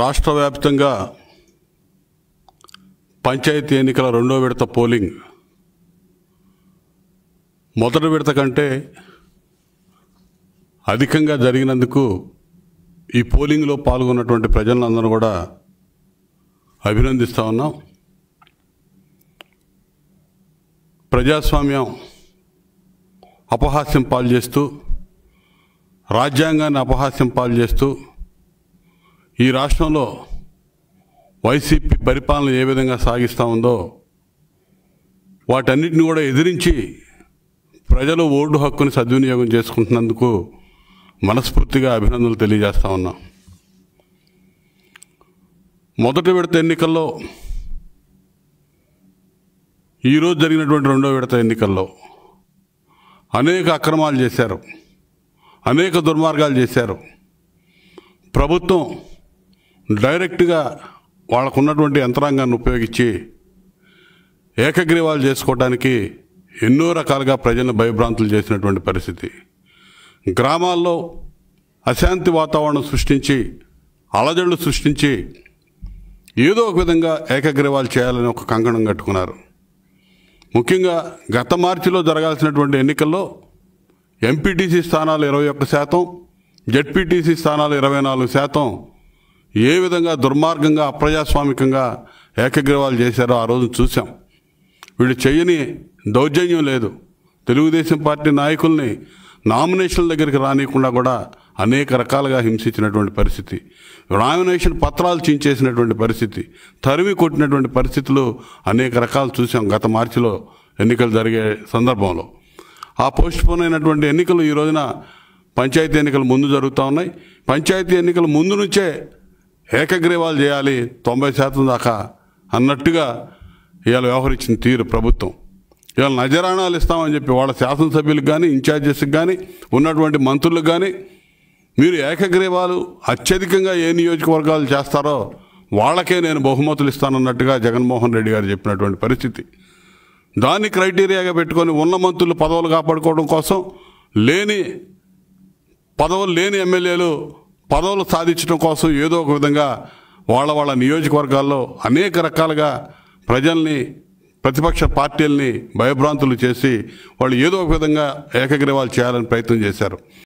రాష్ట్ర వ్యాప్తంగా పంచాయతీ ఎన్నికల రెండో విడత పోలింగ్ మొదటి విడత కంటే అధికంగా జరిగినందుకు ఈ పోలింగ్లో పాల్గొన్నటువంటి ప్రజలందరూ కూడా అభినందిస్తూ ఉన్నాం ప్రజాస్వామ్యం అపహాస్యం పాలు చేస్తూ రాజ్యాంగాన్ని అపహాస్యం పాలు చేస్తూ ఈ రాష్ట్రంలో వైసీపీ పరిపాలన ఏ విధంగా సాగిస్తూ ఉందో వాటన్నిటిని కూడా ఎదిరించి ప్రజలు ఓటు హక్కుని సద్వినియోగం చేసుకుంటున్నందుకు మనస్ఫూర్తిగా అభినందనలు తెలియజేస్తా ఉన్నాం మొదటి విడత ఎన్నికల్లో ఈరోజు జరిగినటువంటి రెండో విడత ఎన్నికల్లో అనేక అక్రమాలు చేశారు అనేక దుర్మార్గాలు చేశారు ప్రభుత్వం డైరెక్ట్గా వాళ్ళకున్నటువంటి యంత్రాంగాన్ని ఉపయోగించి ఏకగ్రీవాలు చేసుకోవడానికి ఎన్నో రకాలుగా ప్రజలను భయభ్రాంతులు చేసినటువంటి పరిస్థితి గ్రామాల్లో అశాంతి వాతావరణం సృష్టించి అలజడులు సృష్టించి ఏదో ఒక విధంగా ఏకగ్రీవాలు చేయాలని ఒక కంకణం కట్టుకున్నారు ముఖ్యంగా గత మార్చిలో జరగాల్సినటువంటి ఎన్నికల్లో ఎంపీటీసీ స్థానాలు ఇరవై ఒక్క శాతం జెడ్పీటీసీ స్థానాలు ఇరవై నాలుగు శాతం ఏ విధంగా దుర్మార్గంగా అప్రజాస్వామికంగా ఏకగ్రీవాలు చేశారో ఆ రోజు చూసాం వీళ్ళు చేయని దౌర్జన్యం లేదు తెలుగుదేశం పార్టీ నాయకుల్ని నామినేషన్ల దగ్గరికి రానియకుండా కూడా అనేక రకాలుగా హింసించినటువంటి పరిస్థితి నామినేషన్ పత్రాలు చించేసినటువంటి పరిస్థితి తరిమి కొట్టినటువంటి పరిస్థితులు అనేక రకాలు చూసాం గత మార్చిలో ఎన్నికలు జరిగే సందర్భంలో ఆ పోస్ట్ పోన్ అయినటువంటి ఎన్నికలు ఈ రోజున పంచాయతీ ఎన్నికలు ముందు జరుగుతూ ఉన్నాయి పంచాయతీ ఎన్నికల ముందు నుంచే ఏకగ్రీవాలు చేయాలి తొంభై శాతం దాకా అన్నట్టుగా ఇవాళ వ్యవహరించిన తీరు ప్రభుత్వం ఇవాళ నజరాణాలు ఇస్తామని చెప్పి వాళ్ళ శాసనసభ్యులకు కానీ ఇన్ఛార్జెస్కి కానీ ఉన్నటువంటి మంత్రులకు కానీ మీరు ఏకగ్రీవాలు అత్యధికంగా ఏ నియోజకవర్గాలు చేస్తారో వాళ్ళకే నేను బహుమతులు ఇస్తానన్నట్టుగా జగన్మోహన్ రెడ్డి గారు చెప్పినటువంటి పరిస్థితి దాన్ని క్రైటీరియాగా పెట్టుకొని ఉన్న మంత్రులు పదవులు కాపాడుకోవడం కోసం లేని పదవులు లేని ఎమ్మెల్యేలు పదవులు సాధించడం కోసం ఏదో ఒక విధంగా వాళ్ళ వాళ్ళ నియోజకవర్గాల్లో అనేక రకాలుగా ప్రజల్ని ప్రతిపక్ష పార్టీల్ని భయభ్రాంతులు చేసి వాళ్ళు ఏదో ఒక విధంగా ఏకగ్రీవాలు చేయాలని ప్రయత్నం చేశారు